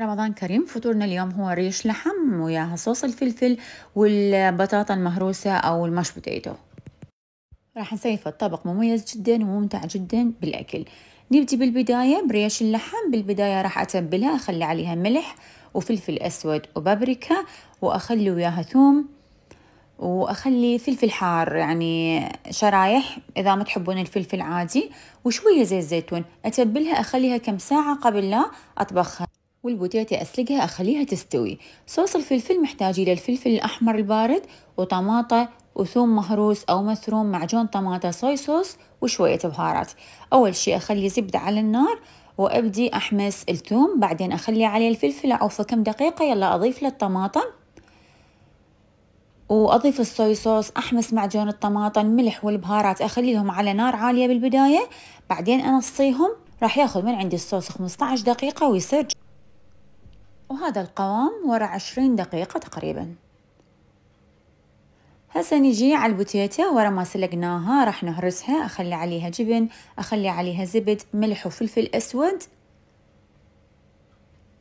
رمضان كريم فطورنا اليوم هو ريش لحم وياها صوص الفلفل والبطاطا المهروسة أو المش بوتيتو راح نصيف الطبق مميز جدا وممتع جدا بالأكل نبدي بالبداية بريش اللحم بالبداية راح أتبلها أخلي عليها ملح وفلفل أسود وبابريكا وأخلي وياها ثوم واخلي فلفل حار يعني شرايح اذا ما تحبون الفلفل عادي وشويه زيت زيتون اتبلها اخليها كم ساعه قبل لا اطبخها والبوتيتا أسلقها أخليها تستوي صوص الفلفل محتاج إلى الفلفل الأحمر البارد وطماطة وثوم مهروس أو مثروم معجون طماطة صوي صوص وشوية بهارات أول شيء أخلي زبدة على النار وأبدي أحمس الثوم بعدين أخلي عليه الفلفل أعوفه كم دقيقة يلا أضيف له وأضيف الصوي صوص أحمس معجون الطماطم الملح والبهارات أخليهم على نار عالية بالبداية بعدين أنصيهم راح ياخذ من عندي الصوص 15 دقيقة ويسج وهذا القوام ورا عشرين دقيقة تقريبا هسه نجي على البوتيتا ورا ما سلقناها راح نهرسها اخلي عليها جبن اخلي عليها زبد ملح وفلفل اسود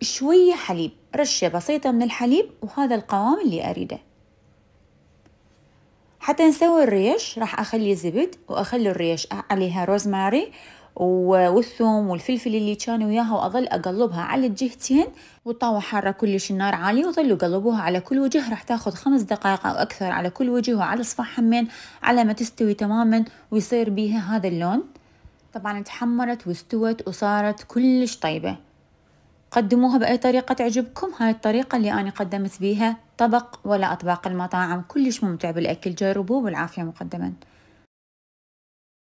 شوية حليب رشة بسيطة من الحليب وهذا القوام اللي اريده حتى نسوي الريش راح اخلي زبد واخلي الريش عليها روزماري والثوم والفلفل اللي كانوا وياها واظل اقلبها على الجهتين والطاوة حارة كلش النار عالية وظلوا قلبوها على كل وجه راح تاخذ خمس دقائق او اكثر على كل وجه وعلى صفاح همين على ما تستوي تماما ويصير بيها هذا اللون طبعا تحمرت واستوت وصارت كلش طيبة قدموها بأي طريقة تعجبكم هاي الطريقة اللي أنا قدمت بيها طبق ولا أطباق المطاعم كلش ممتع بالأكل جربوه والعافية مقدما